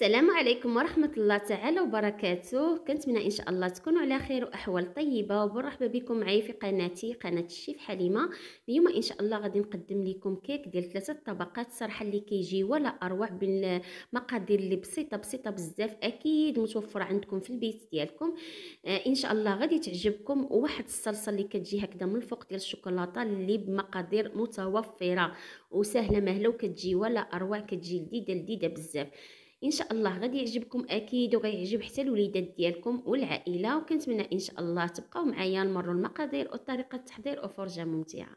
السلام عليكم ورحمة الله تعالى وبركاته كنتمنى إن شاء الله تكونوا على خير وأحوال طيبة ومرحبا بكم معي في قناتي قناة الشيف حليمة اليوم إن شاء الله غادي نقدم لكم كيك ديال ثلاثة طبقات صراحة اللي كيجي ولا أروع بالمقادير اللي بسيطة بسيطة بزاف أكيد متوفرة عندكم في البيت ديالكم آه إن شاء الله غادي تعجبكم واحد الصلصة اللي كتجي هكذا من الفوق ديال الشوكولاتة اللي بمقادير متوفرة وسهلة مهلة وكتجي ولا أروع كتجي لذيذة لذيذة بزاف ان شاء الله غادي يعجبكم اكيد وغيعجب حتى الوليدات ديالكم والعائله وكنتمنى ان شاء الله تبقاو معايا نمروا المقادير وطريقه التحضير وفرجه ممتعه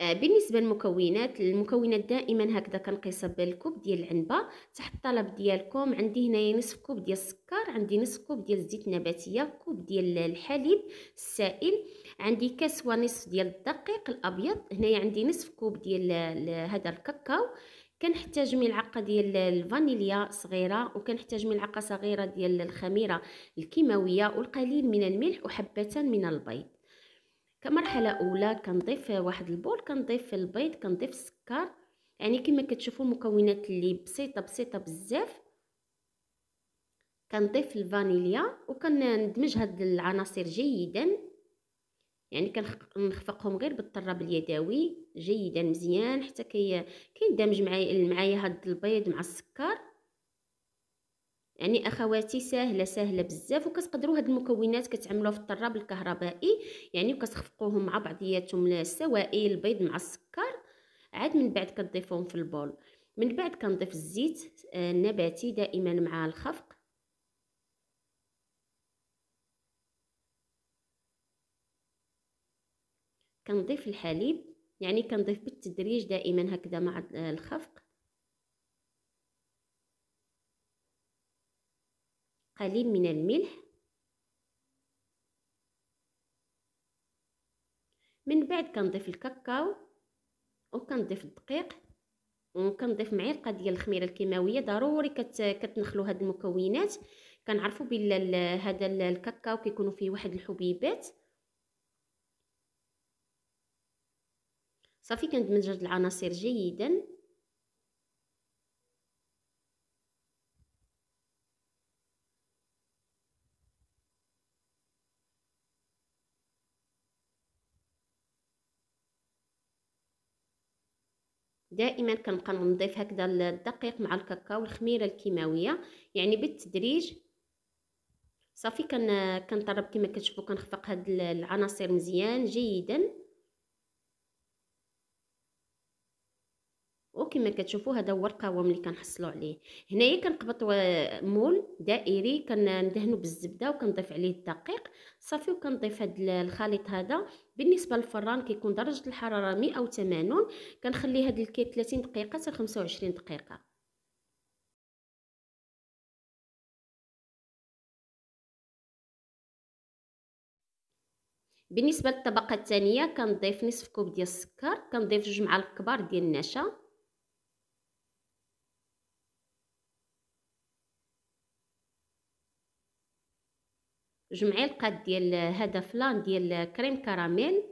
آه، بالنسبه للمكونات المكونات دائما هكذا كنقيسها بالكوب ديال العنبه تحت الطلب ديالكم عندي هنايا نصف كوب ديال السكر عندي نصف كوب ديال الزيت النباتيه كوب ديال الحليب السائل عندي كسوه نصف ديال الدقيق الابيض هنايا عندي نصف كوب ديال هذا الكاكاو كنحتاج ملعقه ديال الفانيليا صغيره وكنحتاج ملعقه صغيره ديال الخميره الكيماويه والقليل من الملح وحبتان من البيض كمرحله اولى كنضيف واحد البول كنضيف البيض كنضيف السكر يعني كما كتشوفوا المكونات اللي بسيطه بسيطه بزاف كنضيف الفانيليا وكندمج هاد العناصر جيدا يعني كنخفقهم غير بالطراب اليدوي جيدا مزيان حتى كي كيندمج معايا معايا هاد البيض مع السكر يعني اخواتي ساهله ساهله بزاف وكتقدروا هاد المكونات كتعملوها في الطراب الكهربائي يعني وكتخفقوهم مع بعضياتهم السوائل البيض مع السكر عاد من بعد كتضيفوهم في البول من بعد كنضيف الزيت آه، النباتي دائما مع الخفق كنضيف الحليب يعني كنضيف بالتدريج دائما هكذا مع الخفق قليل من الملح من بعد كنضيف الكاكاو وكنضيف الدقيق وكنضيف معلقه ديال الخميره الكيماويه ضروري كت... كتنخلوا هاد المكونات كنعرفوا بلا هذا الكاكاو كيكونوا فيه واحد الحبيبات صافي كندمج هاد العناصر جيدا دائما كنبقى نضيف هكذا الدقيق مع الكاكاو الخميره الكيماويه يعني بالتدريج صافي كن كنطرب كما كتشوفوا كنخفق هاد العناصر مزيان جيدا وكما كتشوفوا هذا هو القوام اللي كنحصلوا عليه هنايا كنقبط مول دائري كندهنو بالزبده وكنضيف عليه الدقيق صافي وكنضيف هذا الخليط هذا بالنسبه للفران كيكون درجه الحراره 180 كنخلي هذا الكيك 30 دقيقه حتى 25 دقيقه بالنسبه للطبقه الثانيه كنضيف نصف كوب ديال السكر كنضيف جوج معالق كبار ديال النشا جوج معالق ديال هذا فلان ديال كريم كراميل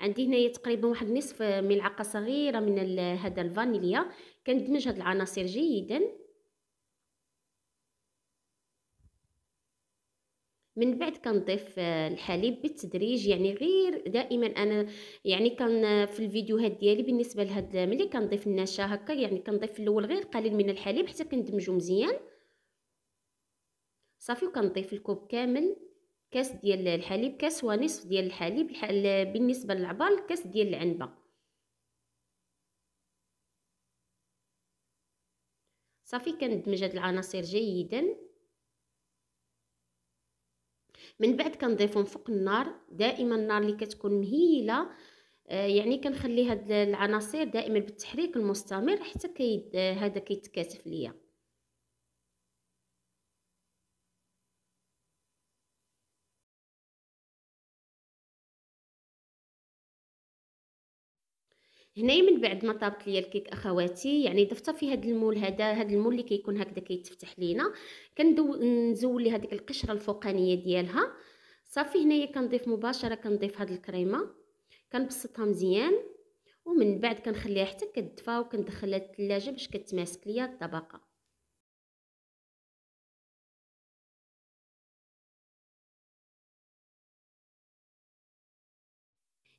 عندي هنايا تقريبا واحد نصف ملعقه صغيره من هذا الفانيليا كندمج هاد العناصر جيدا من بعد كنضيف الحليب بالتدريج يعني غير دائما انا يعني كان في الفيديوهات ديالي بالنسبه لهاد ملي كنضيف النشا هكا يعني كنضيف في الاول غير قليل من الحليب حتى كندمجو مزيان صافي وكنضيف الكوب كامل كاس ديال الحليب كاس ونصف ديال الحليب بالنسبه للعبار كاس ديال العنبه صافي كندمج هاد العناصر جيدا من بعد كنضيفهم فوق النار دائما النار اللي كتكون مهيله آه يعني كنخلي هاد العناصر دائما بالتحريك المستمر حتى كيد آه، هذا كيتكاتف ليا هنايا من بعد ما طابت ليا الكيك اخواتي يعني ضفتها في هذا المول هذا هذا المول اللي كيكون هكذا كيتفتح لينا كنزول لي هذيك القشره الفوقانيه ديالها صافي هنايا كنضيف مباشره كنضيف هاد الكريمه كنبسطها مزيان ومن بعد كنخليها حتى كتدفى وكندخلها للثلاجه باش كتماسك ليا الطبقه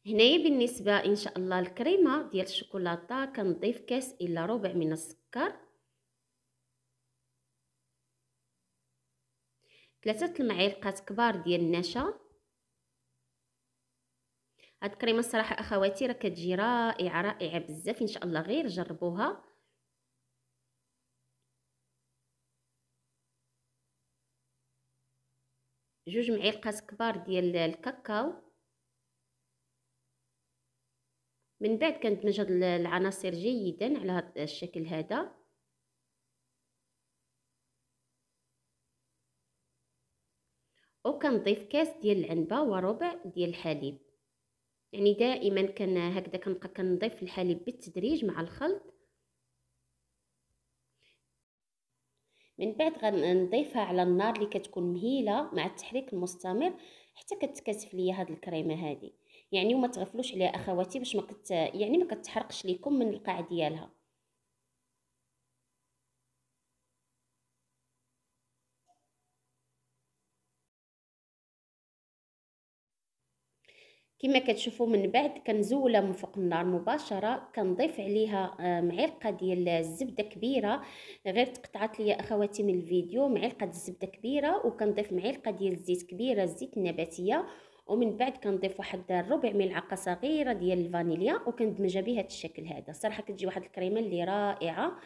هنايا بالنسبه ان شاء الله الكريمه ديال الشوكولاته كنضيف كاس الا ربع من السكر ثلاثه المعالقات كبار ديال النشا هاد الكريمه الصراحه اخواتي راه كتجي رائعه رائعه بزاف ان شاء الله غير جربوها جوج معالق كبار ديال الكاكاو من بعد كانت هاد العناصر جيدا على هاد الشكل هذا وكنضيف كاس ديال العنبه وربع ديال الحليب يعني دائما كان هكذا كنبقى كنضيف الحليب بالتدريج مع الخلط من بعد غنضيفها على النار اللي كتكون مهيله مع التحريك المستمر حتى كتكثف ليا هاد الكريمه هذه يعني وما تغفلوش عليها اخواتي باش ما كت يعني ما كتحرقش ليكم من القاع ديالها كما كتشوفوا من بعد كنزولها من فوق النار مباشره كنضيف عليها آه، معلقه ديال الزبده كبيره غير تقطعت لي اخواتي من الفيديو معلقه الزبده كبيره وكنضيف معلقه ديال الزيت كبيره الزيت النباتيه ومن بعد كنضيف واحد ربع ملعقه صغيره ديال الفانيليا وكندمجها بهذا الشكل هذا صراحه كتجي واحد الكريمه اللي رائعه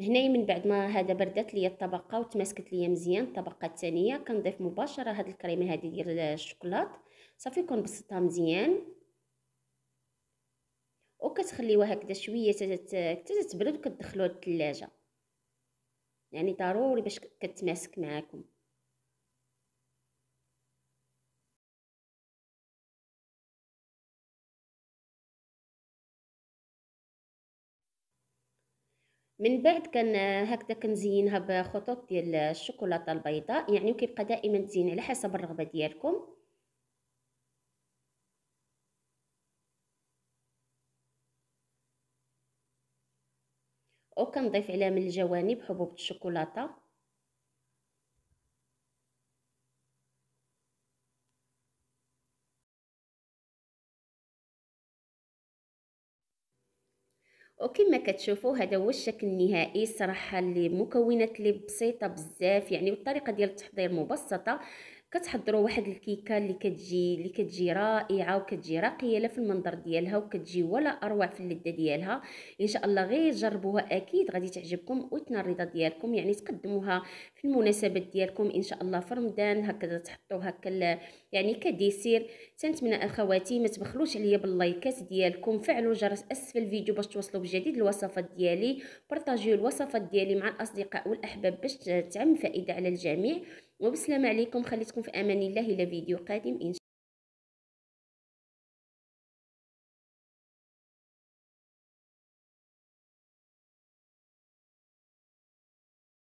هنايا من بعد ما هذا بردات ليا الطبقه وتماسكت ليا مزيان الطبقه الثانيه كنضيف مباشره هاد الكريمه هذه ديال الشوكولات صافي كنبسطها مزيان وكتخليوها هكذا شويه حتى تتبرد وكتدخلوها للثلاجه يعني ضروري باش كتماسك معاكم من بعد كان هكذا كنزينها بخطوط ديال الشوكولاته البيضاء يعني وكيبقى دائما تزين على حسب الرغبه ديالكم وكنضيف عليها من الجوانب حبوب الشوكولاته وكما كتشوفوا هذا هو الشكل النهائي صراحه اللي مكونات اللي بسيطه بزاف يعني والطريقه ديال التحضير مبسطه كتحضروا واحد الكيكه اللي كتجي اللي كتجي رائعه وكتجي راقيه لا في المنظر ديالها وكتجي ولا اروع في اللذه ديالها ان شاء الله غير جربوها اكيد غادي تعجبكم وتنال الرضا ديالكم يعني تقدموها في المناسبات ديالكم ان شاء الله في رمضان هكذا تحطوا هكا يعني كديسير تنتمنى اخواتي ما تبخلوش عليا باللايكات ديالكم فعلوا جرس اسفل الفيديو باش توصلوا بجديد الوصفات ديالي بارطاجيو الوصفات ديالي مع الاصدقاء والاحباب باش تعم فائده على الجميع وبسلام عليكم خليتكم في امان الله الى فيديو قادم إن